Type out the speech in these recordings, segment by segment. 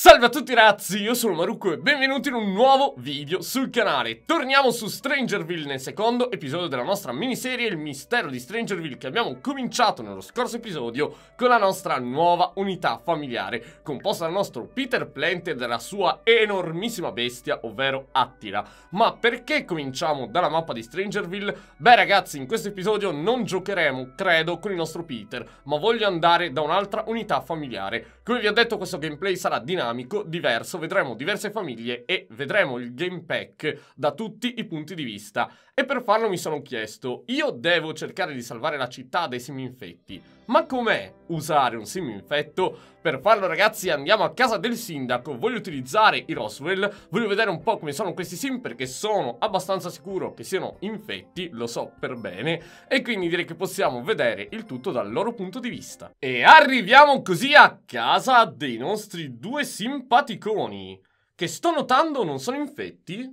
Salve a tutti ragazzi, io sono Marucco e benvenuti in un nuovo video sul canale. Torniamo su Strangerville nel secondo episodio della nostra miniserie Il mistero di Strangerville che abbiamo cominciato nello scorso episodio con la nostra nuova unità familiare composta dal nostro Peter Plant e dalla sua enormissima bestia, ovvero Attila. Ma perché cominciamo dalla mappa di Strangerville? Beh ragazzi, in questo episodio non giocheremo, credo, con il nostro Peter, ma voglio andare da un'altra unità familiare. Come vi ho detto questo gameplay sarà dinamico dinamico, diverso, vedremo diverse famiglie e vedremo il game pack da tutti i punti di vista. E per farlo mi sono chiesto, io devo cercare di salvare la città dai seminfetti, ma com'è usare un sim infetto? Per farlo ragazzi andiamo a casa del sindaco, voglio utilizzare i Roswell, voglio vedere un po' come sono questi sim perché sono abbastanza sicuro che siano infetti, lo so per bene, e quindi direi che possiamo vedere il tutto dal loro punto di vista. E arriviamo così a casa dei nostri due simpaticoni, che sto notando non sono infetti,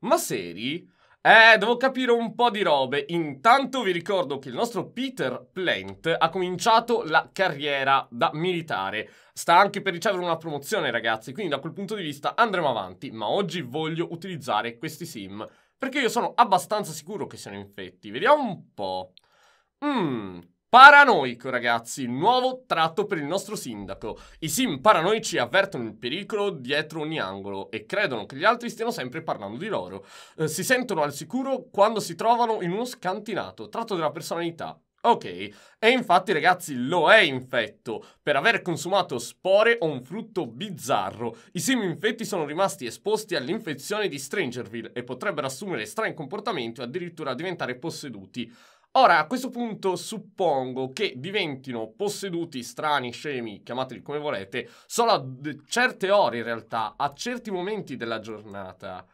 ma seri... Eh, devo capire un po' di robe. Intanto vi ricordo che il nostro Peter Plant ha cominciato la carriera da militare. Sta anche per ricevere una promozione, ragazzi, quindi da quel punto di vista andremo avanti. Ma oggi voglio utilizzare questi sim, perché io sono abbastanza sicuro che siano infetti. Vediamo un po'. Mmm, Paranoico, ragazzi, nuovo tratto per il nostro sindaco. I sim paranoici avvertono il pericolo dietro ogni angolo e credono che gli altri stiano sempre parlando di loro. Eh, si sentono al sicuro quando si trovano in uno scantinato, tratto della personalità. Ok, e infatti ragazzi lo è infetto per aver consumato spore o un frutto bizzarro. I semi infetti sono rimasti esposti all'infezione di Strangerville e potrebbero assumere strani comportamenti o addirittura diventare posseduti. Ora, a questo punto suppongo che diventino posseduti, strani, scemi, chiamateli come volete, solo a certe ore in realtà, a certi momenti della giornata.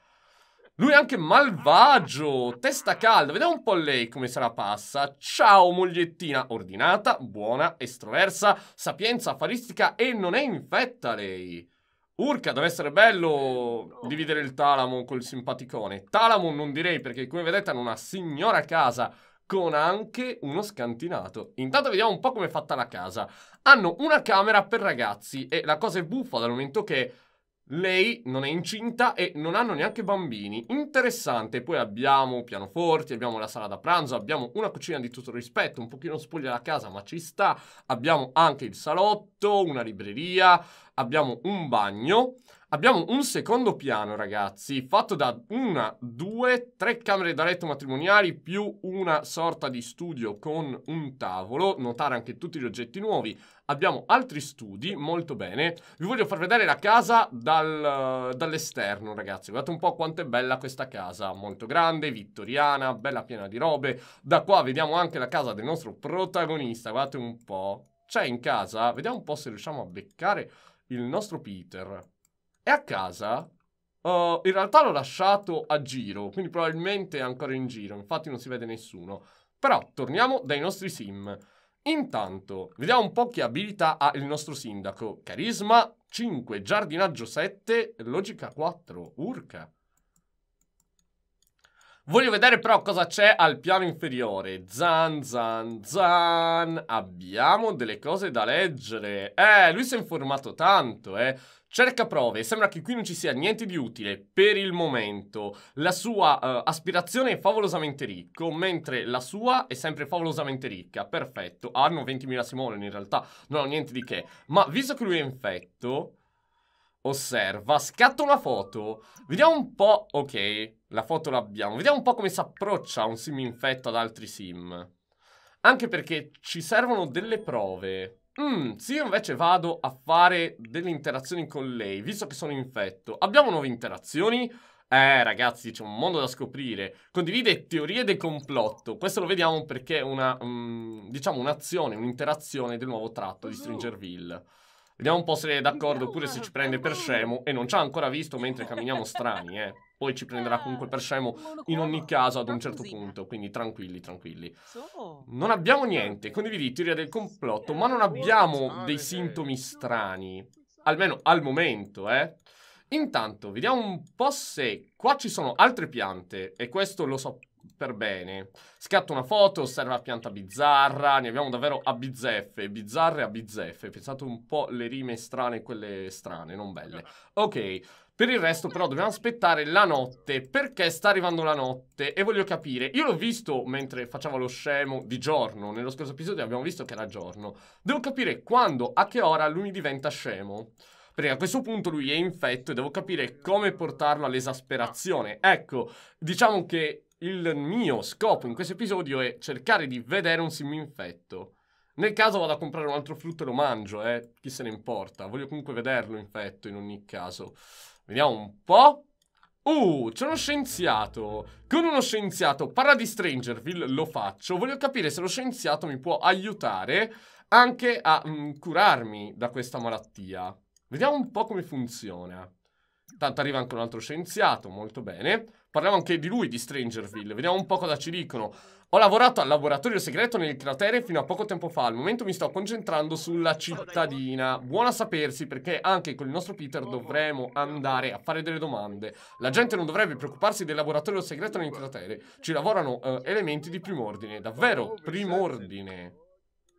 Lui è anche malvagio, testa calda, vediamo un po' lei come se la passa. Ciao mogliettina, ordinata, buona, estroversa, sapienza, faristica e non è infetta lei. Urca, deve essere bello dividere il Talamon col simpaticone. Talamon non direi perché come vedete hanno una signora a casa con anche uno scantinato. Intanto vediamo un po' come è fatta la casa. Hanno una camera per ragazzi e la cosa è buffa dal momento che lei non è incinta e non hanno neanche bambini. Interessante. Poi abbiamo pianoforti, abbiamo la sala da pranzo, abbiamo una cucina di tutto rispetto, un pochino spoglia la casa, ma ci sta. Abbiamo anche il salotto, una libreria, abbiamo un bagno. Abbiamo un secondo piano, ragazzi, fatto da una, due, tre camere da letto matrimoniali più una sorta di studio con un tavolo. Notare anche tutti gli oggetti nuovi. Abbiamo altri studi, molto bene. Vi voglio far vedere la casa dal, dall'esterno, ragazzi. Guardate un po' quanto è bella questa casa. Molto grande, vittoriana, bella piena di robe. Da qua vediamo anche la casa del nostro protagonista. Guardate un po'. C'è in casa. Vediamo un po' se riusciamo a beccare il nostro Peter è a casa. Uh, in realtà l'ho lasciato a giro, quindi probabilmente è ancora in giro, infatti non si vede nessuno. Però torniamo dai nostri sim. Intanto, vediamo un po' che abilità ha il nostro sindaco. Carisma 5, giardinaggio 7, logica 4, urca. Voglio vedere però cosa c'è al piano inferiore. Zan, zan, zan. Abbiamo delle cose da leggere. Eh, lui si è informato tanto, eh. Cerca prove, sembra che qui non ci sia niente di utile per il momento. La sua uh, aspirazione è favolosamente ricco, mentre la sua è sempre favolosamente ricca. Perfetto, hanno ah, 20.000 simone in realtà, non ho niente di che. Ma visto che lui è infetto, osserva, scatta una foto. Vediamo un po', ok, la foto l'abbiamo. Vediamo un po' come si approccia un sim infetto ad altri sim. Anche perché ci servono delle prove. Mm, se io invece vado a fare delle interazioni con lei, visto che sono infetto, abbiamo nuove interazioni? Eh, ragazzi, c'è un mondo da scoprire. Condivide teorie del complotto. Questo lo vediamo perché è una, um, diciamo, un'azione, un'interazione del nuovo tratto di Stringerville. Vediamo un po' se è d'accordo oppure se ci prende per scemo e non ci ha ancora visto mentre camminiamo strani, eh. Poi ci prenderà comunque per cioè, scemo in ogni caso ad un certo punto, quindi tranquilli, tranquilli. Non abbiamo niente, condividi teoria del complotto, ma non abbiamo dei cioè, sintomi strani. Almeno al momento, eh. Intanto, vediamo un po' se... Qua ci sono altre piante e questo lo so per bene. Scatta una foto, osserva la pianta bizzarra, ne abbiamo davvero a bizzeffe, bizzarre a bizzeffe. Pensate un po' le rime strane, quelle strane, non belle. Ok. Per il resto però dobbiamo aspettare la notte Perché sta arrivando la notte E voglio capire Io l'ho visto mentre facevo lo scemo di giorno Nello scorso episodio abbiamo visto che era giorno Devo capire quando, a che ora lui diventa scemo perché a questo punto lui è infetto e devo capire come portarlo all'esasperazione. Ecco, diciamo che il mio scopo in questo episodio è cercare di vedere un sim Nel caso vado a comprare un altro frutto e lo mangio, eh. Chi se ne importa. Voglio comunque vederlo infetto in ogni caso. Vediamo un po'. Uh, c'è uno scienziato. Con uno scienziato parla di Strangerville, lo faccio. Voglio capire se lo scienziato mi può aiutare anche a mh, mm, curarmi da questa malattia. Vediamo un po' come funziona. Tanto arriva anche un altro scienziato, molto bene. Parliamo anche di lui, di Strangerville. Vediamo un po' cosa ci dicono. Ho lavorato al laboratorio segreto nel cratere fino a poco tempo fa. Al momento mi sto concentrando sulla cittadina. Buona sapersi perché anche con il nostro Peter dovremo andare a fare delle domande. La gente non dovrebbe preoccuparsi del laboratorio segreto nel cratere. Ci lavorano eh, elementi di primordine. Davvero, primordine.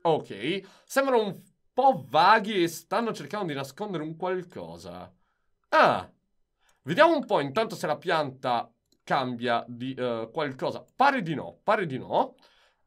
Ok. Sembrano un po' vaghi e stanno cercando di nascondere un qualcosa. Ah. Vediamo un po' intanto se la pianta cambia di uh, qualcosa? Pare di no, pare di no.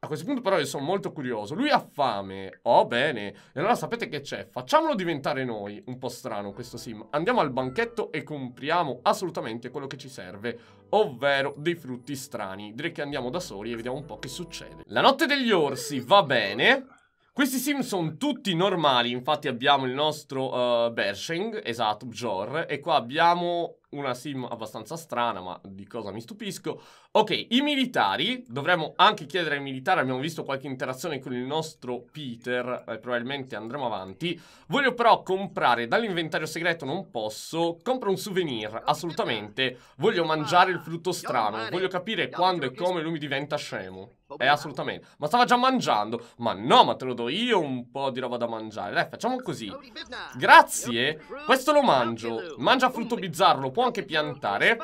A questo punto però io sono molto curioso. Lui ha fame. Oh, bene. E allora sapete che c'è? Facciamolo diventare noi. Un po' strano questo sim. Andiamo al banchetto e compriamo assolutamente quello che ci serve. Ovvero dei frutti strani. Direi che andiamo da soli e vediamo un po' che succede. La notte degli orsi va bene. Questi sim sono tutti normali. Infatti abbiamo il nostro uh, eh, Bershing. Esatto, Bjor. E qua abbiamo una sim abbastanza strana, ma di cosa mi stupisco. Ok, i militari, dovremmo anche chiedere ai militari, abbiamo visto qualche interazione con il nostro Peter, eh, probabilmente andremo avanti. Voglio però comprare dall'inventario segreto, non posso, compro un souvenir, assolutamente. Voglio mangiare il ah, frutto strano, voglio capire quando e come lui mi diventa scemo. Eh, assolutamente. Ma stava già mangiando. Ma no, ma te lo do io un po' di roba da mangiare. Dai, facciamo così. Grazie. Questo lo mangio. Mangia frutto bizzarro, può può anche piantare.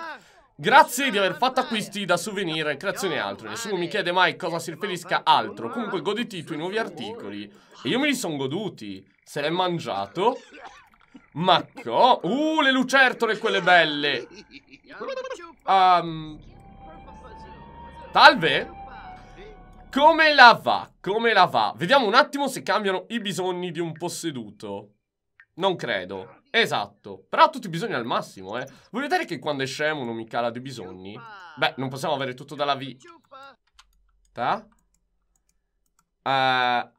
Grazie di aver fatto acquisti da souvenir e creazioni altro. Nessuno mi chiede mai cosa si riferisca altro. Comunque goditi i tuoi nuovi articoli. E io me li sono goduti. Se l'hai mangiato. Ma co... Uh, le lucertole quelle belle. Um, salve? Come la va? Come la va? Vediamo un attimo se cambiano i bisogni di un posseduto. Non credo. Esatto, però ha tutti i bisogni al massimo, eh. Vuoi vedere che quando è scemo non mi cala di bisogni? Beh, non possiamo avere tutto dalla vita. Uh, eh,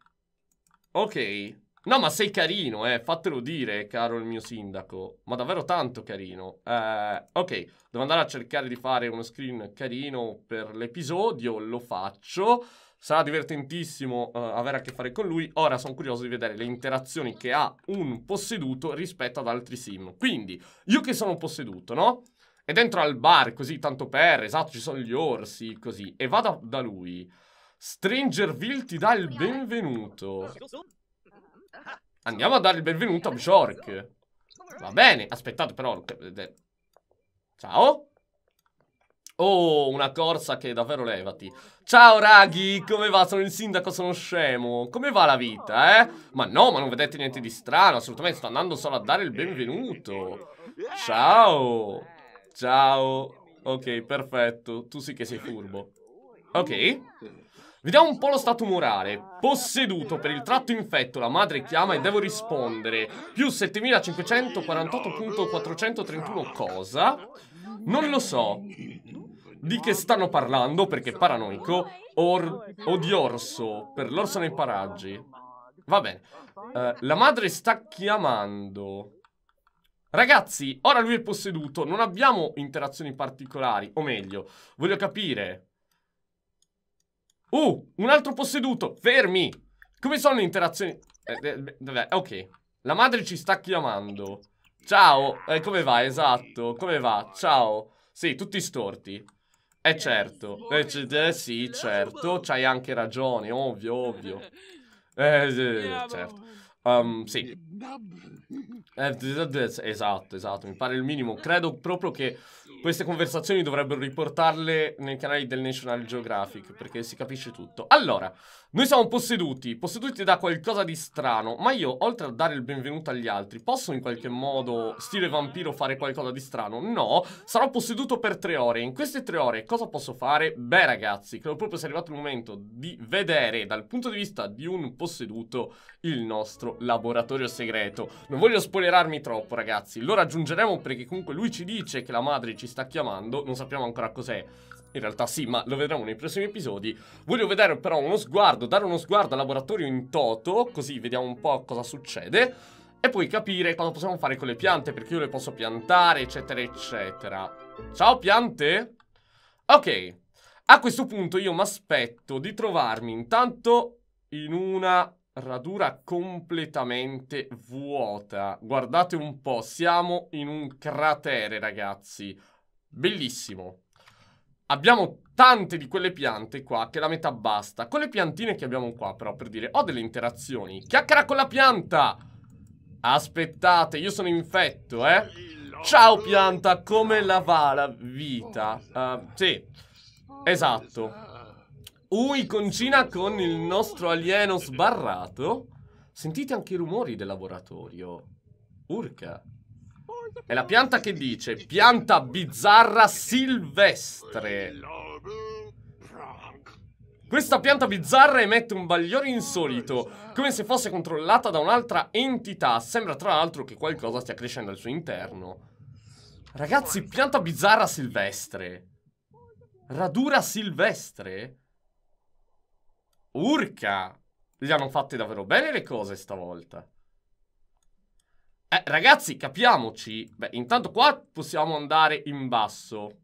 ok. No, ma sei carino, eh. Fatelo dire, caro il mio sindaco. Ma davvero tanto carino. Uh, ok, devo andare a cercare di fare uno screen carino per l'episodio. Lo faccio. Sarà divertentissimo uh, avere a che fare con lui. Ora sono curioso di vedere le interazioni che ha un posseduto rispetto ad altri sim. Quindi, io che sono posseduto, no? E dentro al bar, così, tanto per, esatto, ci sono gli orsi, così. E vado da lui. Strangerville ti dà il benvenuto. Andiamo a dare il benvenuto a Bjork. Va bene, aspettate però. Ciao. Oh, una corsa che davvero levati. Ciao raghi, come va? Sono il sindaco, sono scemo. Come va la vita, eh? Ma no, ma non vedete niente di strano, assolutamente. Sto andando solo a dare il benvenuto. Ciao. Ciao. Ok, perfetto. Tu sì che sei furbo. Ok. Vediamo un po' lo stato morale. Posseduto per il tratto infetto, la madre chiama e devo rispondere. Più 7548.431 cosa? Non lo so di che stanno parlando perché paranoico or, o di orso, per l'orso nei paraggi. Va bene. Uh, la madre sta chiamando. Ragazzi, ora lui è posseduto, non abbiamo interazioni particolari, o meglio, voglio capire. Uh, un altro posseduto, fermi! Come sono le interazioni? Eh, eh, ok. La madre ci sta chiamando. Ciao, eh, come va? Esatto, come va? Ciao. Sì, tutti storti. Eh certo, eh, c- eh, sì, certo, c'hai anche ragione, ovvio, ovvio. Eh, certo. Um, sì. Eh, eh, esatto, esatto, mi pare il minimo. Credo proprio che queste conversazioni dovrebbero riportarle nei canali del National Geographic perché si capisce tutto. Allora, noi siamo posseduti, posseduti da qualcosa di strano, ma io, oltre a dare il benvenuto agli altri, posso in qualche modo, stile vampiro, fare qualcosa di strano? No, sarò posseduto per tre ore. In queste tre ore cosa posso fare? Beh ragazzi, credo proprio sia arrivato il momento di vedere dal punto di vista di un posseduto il nostro laboratorio segreto segreto. Non voglio spoilerarmi troppo, ragazzi. Lo raggiungeremo perché comunque lui ci dice che la madre ci sta chiamando, non sappiamo ancora cos'è. In realtà sì, ma lo vedremo nei prossimi episodi. Voglio vedere però uno sguardo, dare uno sguardo al laboratorio in toto, così vediamo un po' cosa succede. E poi capire cosa possiamo fare con le piante, perché io le posso piantare, eccetera, eccetera. Ciao piante! Ok, a questo punto io mi aspetto di trovarmi intanto in una Radura completamente vuota. Guardate un po', siamo in un cratere, ragazzi. Bellissimo. Abbiamo tante di quelle piante qua che la metà basta. Con le piantine che abbiamo qua, però, per dire, ho delle interazioni. Chiacchiera con la pianta! Aspettate, io sono infetto, eh? Ciao pianta, come la va la vita? Uh, sì, esatto. Ui concina con il nostro alieno sbarrato. Sentite anche i rumori del laboratorio. Urca. È la pianta che dice pianta bizzarra silvestre. Questa pianta bizzarra emette un bagliore insolito, come se fosse controllata da un'altra entità. Sembra tra l'altro che qualcosa stia crescendo al suo interno. Ragazzi, pianta bizzarra silvestre. Radura silvestre? Urca! Gli hanno fatte davvero bene le cose stavolta. Eh, ragazzi, capiamoci. Beh, intanto qua possiamo andare in basso.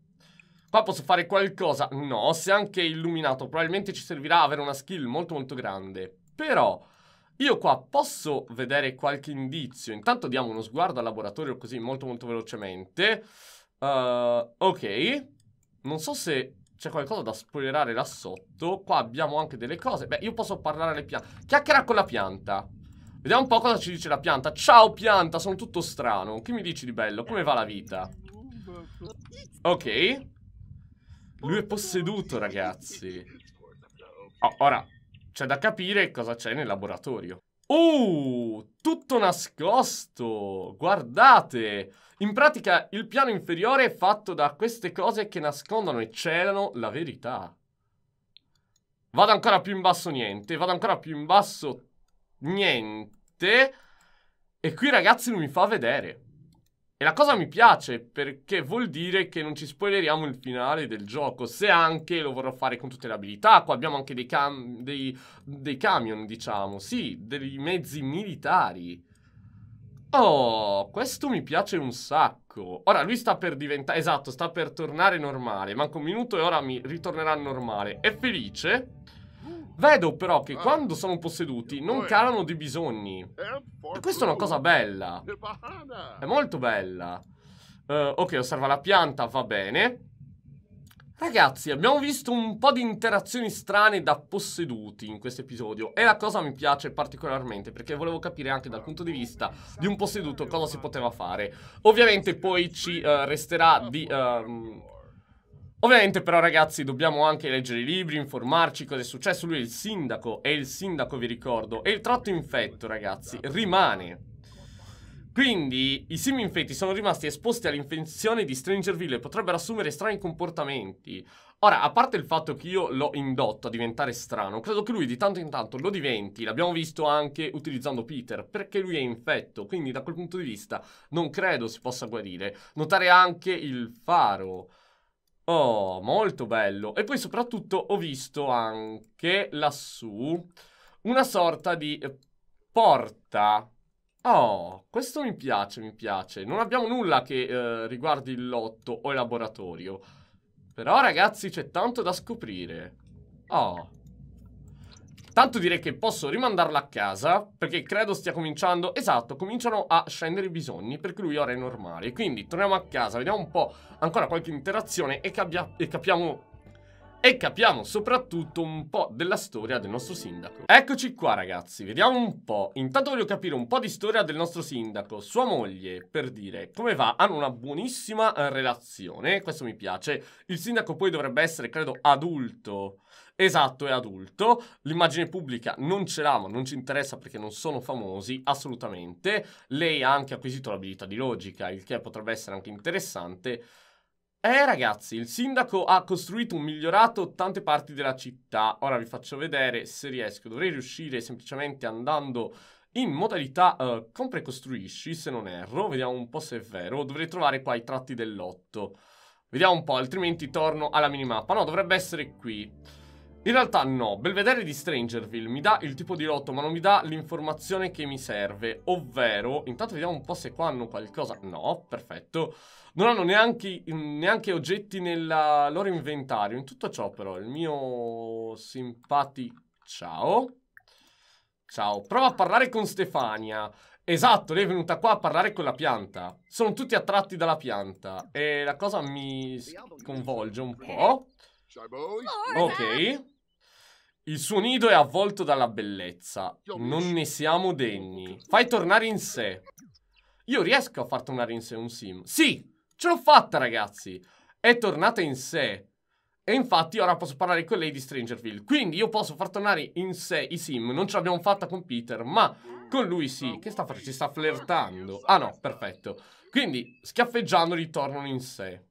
Qua posso fare qualcosa? No, se anche illuminato. Probabilmente ci servirà avere una skill molto molto grande. Però... Io qua posso vedere qualche indizio. Intanto diamo uno sguardo al laboratorio così molto molto velocemente. Uh, ok. Non so se c'è qualcosa da spoilerare là sotto. Qua abbiamo anche delle cose. Beh, io posso parlare alle piante. Chiacchiera con la pianta. Vediamo un po' cosa ci dice la pianta. Ciao pianta, sono tutto strano. Che mi dici di bello? Come va la vita? Ok. Lui è posseduto, ragazzi. Oh, ora, c'è da capire cosa c'è nel laboratorio. Uh, tutto nascosto! Guardate! In pratica il piano inferiore è fatto da queste cose che nascondono e celano la verità. Vado ancora più in basso niente, vado ancora più in basso niente. E qui ragazzi non mi fa vedere. E la cosa mi piace perché vuol dire che non ci spoileriamo il finale del gioco, se anche lo vorrò fare con tutte le abilità. Qua abbiamo anche dei, cam dei, dei camion, diciamo, sì, dei mezzi militari. Oh, questo mi piace un sacco. Ora lui sta per diventare... Esatto, sta per tornare normale. Manca un minuto e ora mi ritornerà normale. È felice? Vedo però che ah. quando sono posseduti non calano di bisogni. Eh, e questa è una cosa bella. È molto bella. Uh, ok, osserva la pianta, va bene. Ragazzi, abbiamo visto un po' di interazioni strane da posseduti in questo episodio e la cosa mi piace particolarmente perché volevo capire anche dal punto di vista di un posseduto cosa si poteva fare. Ovviamente poi ci uh, resterà di... Uh, Ovviamente però ragazzi dobbiamo anche leggere i libri, informarci cosa è successo, lui è il sindaco e il sindaco vi ricordo e il tratto infetto ragazzi rimane quindi i simi infetti sono rimasti esposti all'infezione di Strangerville e potrebbero assumere strani comportamenti. Ora, a parte il fatto che io l'ho indotto a diventare strano, credo che lui di tanto in tanto lo diventi, l'abbiamo visto anche utilizzando Peter, perché lui è infetto, quindi da quel punto di vista non credo si possa guarire. Notare anche il faro. Oh, molto bello. E poi soprattutto ho visto anche lassù una sorta di porta Oh, questo mi piace, mi piace. Non abbiamo nulla che eh, riguardi il lotto o il laboratorio. Però, ragazzi, c'è tanto da scoprire. Oh. Tanto direi che posso rimandarla a casa, perché credo stia cominciando... Esatto, cominciano a scendere i bisogni, per cui ora è normale. Quindi torniamo a casa, vediamo un po' ancora qualche interazione e, e capiamo e capiamo soprattutto un po' della storia del nostro sindaco. Eccoci qua ragazzi, vediamo un po'. Intanto voglio capire un po' di storia del nostro sindaco, sua moglie, per dire come va, hanno una buonissima eh, relazione, questo mi piace. Il sindaco poi dovrebbe essere, credo, adulto. Esatto, è adulto. L'immagine pubblica non ce l'ha, ma non ci interessa perché non sono famosi, assolutamente. Lei ha anche acquisito l'abilità di logica, il che potrebbe essere anche interessante. Eh ragazzi, il sindaco ha costruito un migliorato tante parti della città. Ora vi faccio vedere se riesco. Dovrei riuscire semplicemente andando in modalità uh, eh, compra e costruisci, se non erro. Vediamo un po' se è vero. Dovrei trovare qua i tratti del lotto. Vediamo un po', altrimenti torno alla minimappa. No, dovrebbe essere qui. In realtà no, Belvedere di Strangerville mi dà il tipo di lotto ma non mi dà l'informazione che mi serve, ovvero, intanto vediamo un po' se qua hanno qualcosa, no, perfetto, non hanno neanche, mm, neanche oggetti nel loro inventario, in tutto ciò però il mio simpatico, ciao, ciao, prova a parlare con Stefania, esatto, lei è venuta qua a parlare con la pianta, sono tutti attratti dalla pianta e la cosa mi sconvolge un po', ok... Il suo nido è avvolto dalla bellezza. Non ne siamo degni. Fai tornare in sé. Io riesco a far tornare in sé un sim. Sì, ce l'ho fatta, ragazzi. È tornata in sé. E infatti ora posso parlare con lei di Strangerville. Quindi io posso far tornare in sé i sim. Non ce l'abbiamo fatta con Peter, ma con lui sì. Che sta facendo? Ci sta flirtando. Ah no, perfetto. Quindi, schiaffeggiando, ritornano in sé.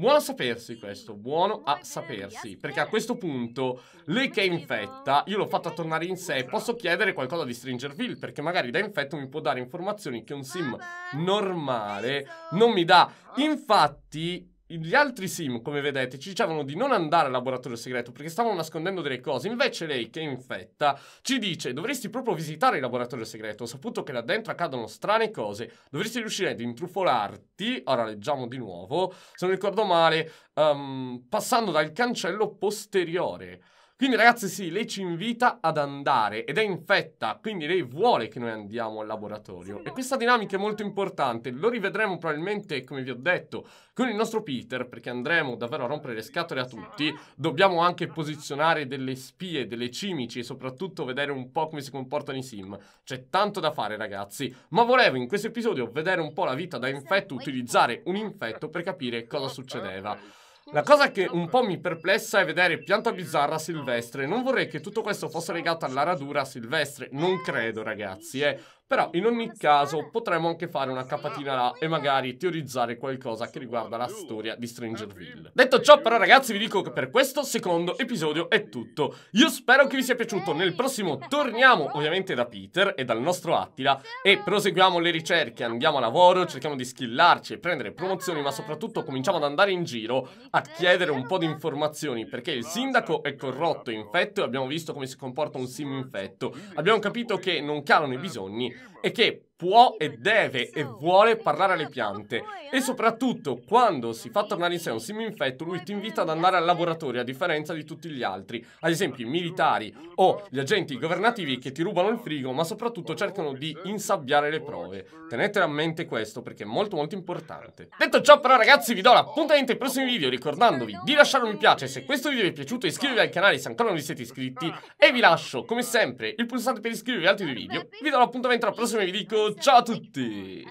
Buono a sapersi questo, buono a sapersi, perché a questo punto lei che è infetta, io l'ho fatta tornare in sé, posso chiedere qualcosa di Stringerville, perché magari da infetto mi può dare informazioni che un sim normale non mi dà. Infatti gli altri sim, come vedete, ci dicevano di non andare al laboratorio segreto perché stavano nascondendo delle cose. Invece lei, che è infetta, ci dice dovresti proprio visitare il laboratorio segreto. Ho saputo che là dentro accadono strane cose. Dovresti riuscire ad intrufolarti. Ora leggiamo di nuovo. Se non ricordo male, um, passando dal cancello posteriore. Quindi ragazzi sì, lei ci invita ad andare ed è infetta, quindi lei vuole che noi andiamo al laboratorio. E questa dinamica è molto importante, lo rivedremo probabilmente, come vi ho detto, con il nostro Peter, perché andremo davvero a rompere le scatole a tutti. Dobbiamo anche posizionare delle spie, delle cimici e soprattutto vedere un po' come si comportano i sim. C'è tanto da fare ragazzi, ma volevo in questo episodio vedere un po' la vita da infetto, utilizzare un infetto per capire cosa succedeva. La cosa che un po' mi perplessa è vedere pianta bizzarra silvestre. Non vorrei che tutto questo fosse legato alla radura silvestre. Non credo, ragazzi, eh. Però in ogni caso potremmo anche fare una capatina là e magari teorizzare qualcosa che riguarda la storia di Strangerville. Detto ciò però ragazzi vi dico che per questo secondo episodio è tutto. Io spero che vi sia piaciuto, nel prossimo torniamo ovviamente da Peter e dal nostro Attila e proseguiamo le ricerche, andiamo a lavoro, cerchiamo di skillarci e prendere promozioni ma soprattutto cominciamo ad andare in giro a chiedere un po' di informazioni perché il sindaco è corrotto, infetto e abbiamo visto come si comporta un sim infetto. Abbiamo capito che non calano i bisogni e che può e deve e vuole parlare alle piante e eh? soprattutto quando si fa tornare in sé un simio infetto lui ti invita ad andare al laboratorio a differenza di tutti gli altri, ad esempio i militari o gli agenti governativi che ti rubano il frigo ma soprattutto cercano di insabbiare le prove. Tenete a mente questo perché è molto molto importante. Detto ciò però ragazzi vi do l'appuntamento ai prossimi video ricordandovi di lasciare un mi piace se questo video vi è piaciuto iscrivetevi al canale se ancora non vi siete iscritti e vi lascio come sempre il pulsante per iscrivervi ad altri video. Vi do l'appuntamento al prossimo video ciao a tutti!